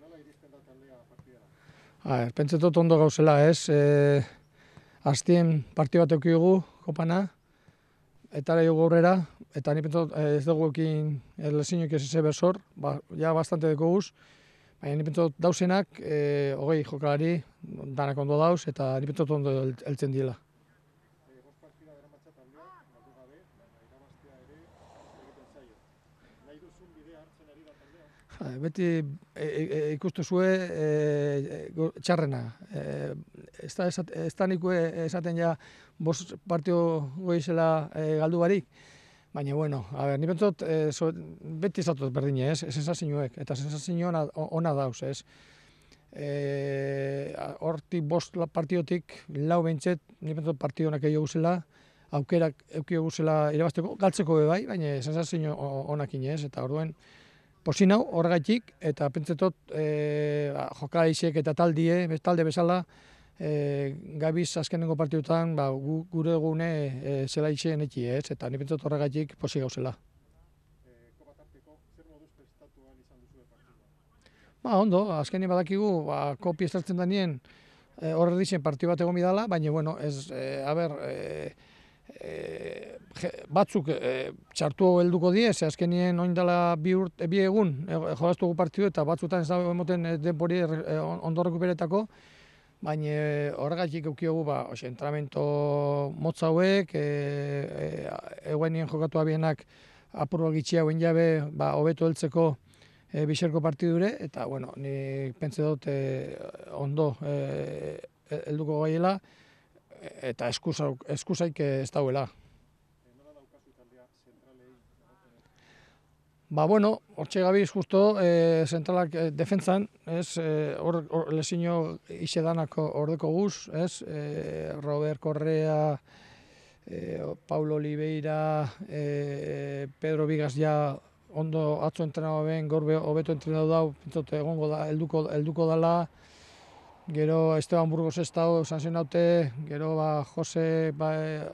nola iristen da taldea ondo gauzela, ez? Eh, Aztien partio bat eukigu, kopana, eta lehiago aurrera, eta ni eh, ez dugu ekin lezinok ez ezebe ba, ja bastante deko guz, baina ni pentsatot dauzenak, eh, hogei jokalari, danak ondo dauz, eta ni todo ondo eltzen diela. Eh, beti e, e, e zue txarrena. esaten ja bost partio goizela eh, galdu barik. Baina, bueno, a ber, ni eh, beti zatoz berdin ez, ez ez eta ez ona, dauz, ez. E, horti bost partiotik, lau bentset, ni bentzot partio honak aukerak eukio guzela irabazteko, galtzeko be bai, baina ez ez ez, eta orduen, Posi nau, horregatik, eta pentsetot e, eh, ba, eta taldie, bestalde bezala, e, gabiz azkenengo partidutan ba, gure gune e, eh, zela izan etxi ez, eta ni pentsetot horregatik posi gauzela. Ba, ondo, azkenean badakigu, ba, kopi estartzen da nien, e, horre bat egon bidala, baina, bueno, ez, e, a ber, e, e, batzuk e, txartu helduko die, ze azkenien oindala bi, eh, bi egun e, jolaztugu partidu eta batzutan ez da emoten e, baina e, horregatik ba, ose, entramento motza hauek, e, e, jokatu abienak apurua gitxia guen jabe, ba, hobeto heltzeko e, biserko partidure, eta, bueno, ni pentsa dut e, ondo helduko e, eta eskuzaik ez dauela. Ba, bueno, hortxe gabiz, justo, e, zentralak e, eh, defentzan, ez, e, hor, hor lezino ise ordeko guz, ez, e, Robert Correa, e, Paulo Oliveira, e, Pedro Vigas ja ondo atzo entrenado gorbe hobeto entrenau dau, pintote egongo da, elduko, elduko dala, gero Esteban Burgos ez dago, zantzen haute, gero ba, Jose ba, eh,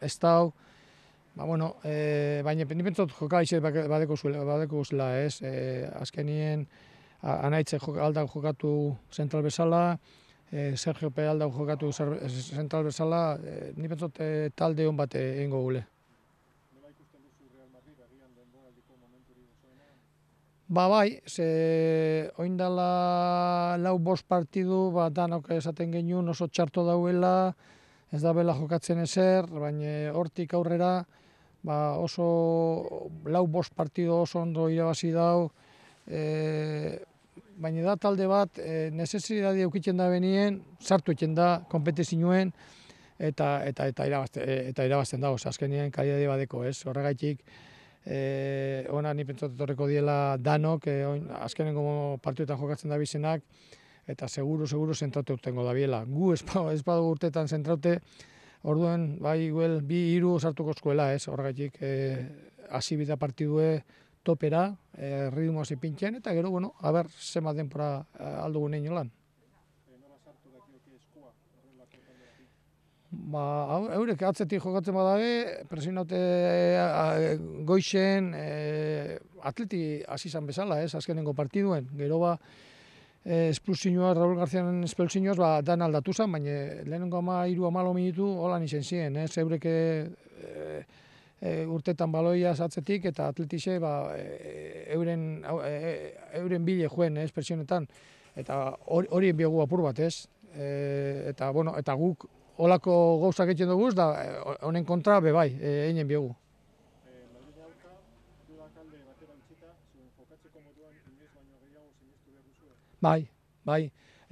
ez dago, ba, bueno, e, baina pendipentzot joka izet badeko, zuela, badeko zuela, ez, e, azkenien, anaitze jok, jokatu zentral bezala, e, Sergio Pe aldau jokatu zentral bezala, e, nipentzot e, talde hon bat egingo gule. Ba bai, ze oindala lau bost partidu, ba danok esaten genuen oso txarto dauela, ez da bela jokatzen ezer, baina hortik aurrera, ba oso lau bost partidu oso ondo irabazi dau, e, baina da talde bat, e, nesesidadi eukitzen da benien, sartu etxen da, kompetizinuen, eta, eta, eta, irabazten, eta irabazten dago, azkenien kalidadi badeko, ez, horregaitik, E, hona ona ni torreko diela danok, e, gomo azkenengo jokatzen da bizenak, eta seguru, seguru zentraute urtengo da biela. Gu espadu, ba, espadu urtetan zentraute, orduen, bai, guel, bi iru osartuko eskuela, ez, horregatik, e, bita partidue topera, e, ritmoa zipintxean eta gero, bueno, haber, zema denpora e, aldugu nein Ba, eurek atzetik jokatzen badabe, presionaute eh, eh, goixen, e, atleti hasi izan bezala, ez, azkenengo partiduen. Gero ba, e, esplusinua, Raúl Garzianen ba, dan aldatu zen, baina lehenengo ama, iru amalo minutu, hola nixen ziren, ez, eurek urtetan baloia atzetik, eta atletixe, ba, euren, euren bile joen, ez, presionetan. Eta hori, horien biogu apur bat, ez? E, eta, bueno, eta guk olako gauzak egiten dugu, da e, honen kontra be bai, e, einen biogu. Bai, bai.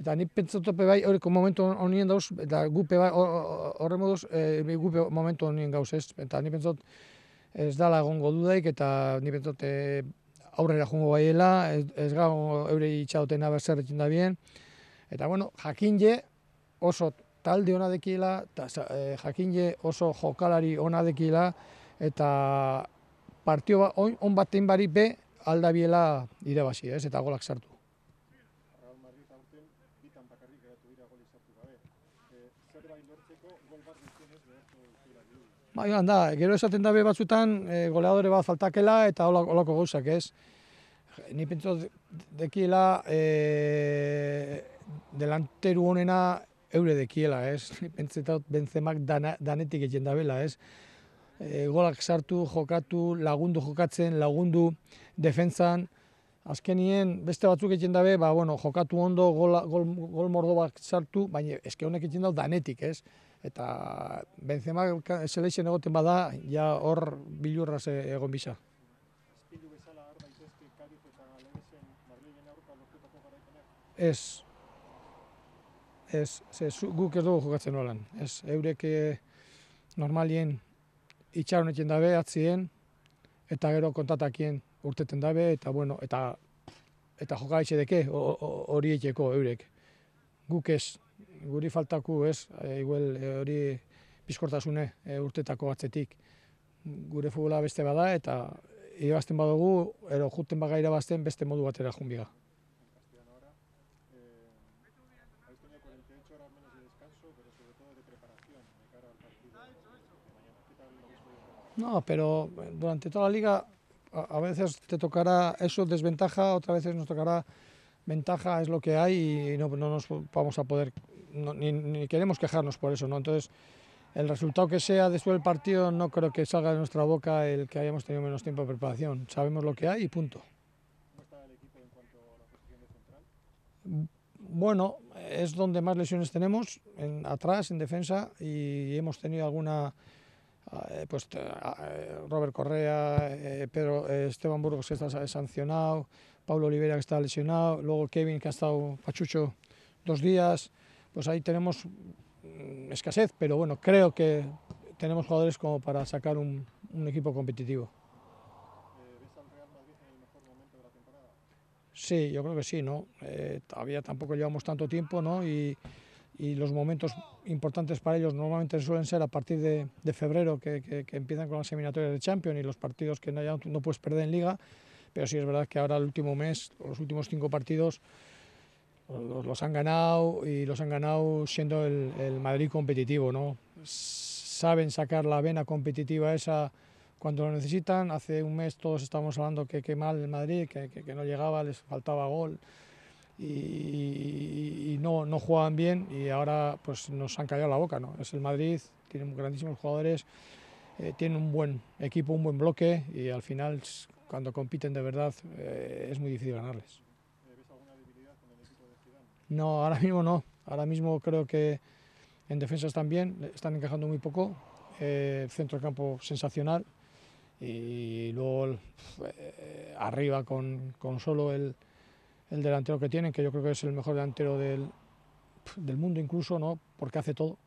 Eta ni pentsatu pe bai hori momentu onien dauz eta gupe bai horre moduz eh gupe momentu onien gauz ez. Eta ni pentsot ez dala egongo dudaik eta ni pentsot e, aurrera jongo baiela, ez, ez gau eurei itxaoten aber da bien. Eta bueno, jakinje oso talde hona dekiela, eta e, eh, jakinje oso jokalari hona dekiela, eta partio ba, on, on bat egin bari be, aldabiela biela ez, eta golak sartu. Ba, joan da, gero esaten da be batzutan, e, goleadore bat faltakela eta holako gauzak ez. Ni dekiela e, delanteru honena eure dekiela, ez? Bentzeta, bentzemak danetik egin da bela, ez? E, golak sartu, jokatu, lagundu jokatzen, lagundu defentzan. Azkenien, beste batzuk egin dabe, ba, bueno, jokatu ondo, gol, gol, gol sartu, baina eske honek egin dau danetik, ez? Eta bentzemak selexen egoten bada, ja hor bilurra ze egon bisa. Ez, ez, ze, guk ez dugu jokatzen nolan. Ez, eureke eh, normalien itxaronetien dabe, atzien, eta gero kontatakien urteten dabe, eta bueno, eta eta jokaitxe deke hori etxeko eurek. Guk ez, guri faltaku ez, eh, igual eh, hori bizkortasune urtetako atzetik. Gure futbola beste bada eta irabazten badugu, ero juten bagaira bazten beste modu batera junbiga. No, pero eh, durante toda la liga a, veces te tocará eso desventaja, otras veces nos tocará ventaja, es lo que hay y no, no nos vamos a poder, ni, queremos quejarnos por eso, ¿no? Entonces, el resultado que sea después del partido no creo que salga de nuestra boca el que hayamos tenido menos tiempo de preparación. Sabemos lo que hay y punto. Bueno, es donde más lesiones tenemos, en, atrás, en defensa, y hemos tenido alguna eh, pues eh, eh, Robert Correa, pero Esteban Burgos que está sancionado, Pablo Oliveira que está lesionado, luego Kevin que ha estado pachucho dos días, pues ahí tenemos mm, escasez, pero bueno, creo que tenemos jugadores como para sacar un, equipo competitivo. Sí, yo creo que sí, ¿no? todavía tampoco llevamos tanto tiempo, ¿no? Y, y los momentos importantes para ellos normalmente suelen ser a partir de, febrero que, empiezan con las eliminatorias de Champions y los partidos que no, no puedes perder en liga, pero sí es verdad que ahora el último mes, los últimos cinco partidos los, han ganado y los han ganado siendo el, Madrid competitivo, ¿no? Saben sacar la vena competitiva esa cuando lo necesitan. Hace un mes todos estábamos hablando que qué mal el Madrid, que, que no llegaba, les faltaba gol y, no, no, jugaban bien y ahora pues nos han callado la boca. ¿no? Es el Madrid, tiene grandísimos jugadores, eh, tienen un buen equipo, un buen bloque y al final cuando compiten de verdad eh, es muy difícil ganarles. ¿Ves alguna debilidad con el equipo de Zidane? No, ahora mismo no. Ahora mismo creo que en defensa están bien, están encajando muy poco. Eh, centro de campo sensacional y luego eh, arriba con, con solo el, el delantero que tienen, que yo creo que es el mejor delantero del, del mundo incluso, ¿no? porque hace todo.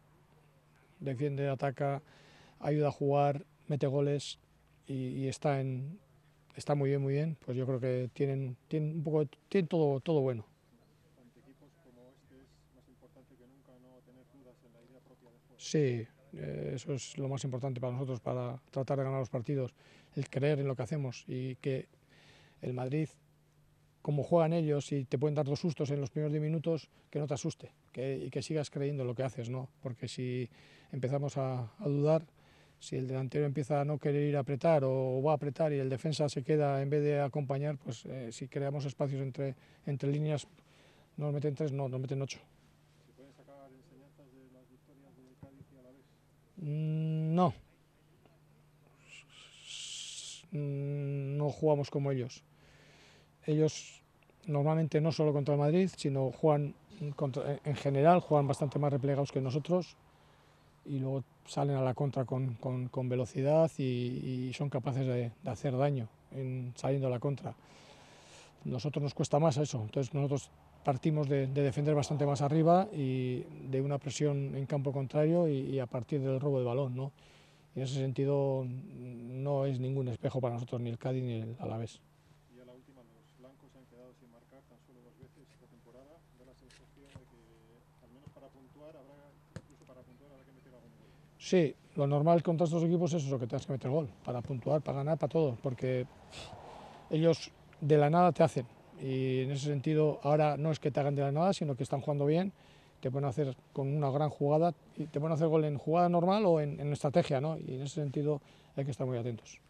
Defiende, ataca, ayuda a jugar, mete goles y, está, en, está muy bien, muy bien. Pues yo creo que tienen, tienen, un poco, todo, todo bueno. Sí, eh, eso es lo más importante para nosotros, para tratar de ganar los partidos, el creer en lo que hacemos y que el Madrid como juegan ellos y te pueden dar dos sustos en los primeros 10 minutos, que no te asuste y que sigas creyendo lo que haces, ¿no? Porque si empezamos a, dudar, si el delantero empieza a no querer ir a apretar o, va a apretar y el defensa se queda en vez de acompañar, pues eh, si creamos espacios entre, entre líneas, nos meten tres, no, nos meten ocho. ¿Se pueden sacar enseñanzas de las victorias Cádiz y la vez? Mm, no. Mm, no jugamos como ellos ellos normalmente no solo contra el Madrid, sino juegan eh, en general, juegan bastante más replegados que nosotros y luego salen a la contra con, con, velocidad y, son capaces de, hacer daño en, saliendo a la contra. Nosotros nos cuesta más eso, entonces nosotros partimos de, defender bastante más arriba y de una presión en campo contrario y, a partir del robo de balón. ¿no? en ese sentido no es ningún espejo para nosotros ni el Cádiz ni el Alavés. Sí, lo normal contra estos equipos es eso, que tengas que meter gol, para puntuar, para ganar, para todo, porque ellos de la nada te hacen. Y en ese sentido, ahora no es que te hagan de la nada, sino que están jugando bien, te pueden hacer con una gran jugada, y te pueden hacer gol en jugada normal o en, en estrategia, ¿no? Y en ese sentido hay que estar muy atentos.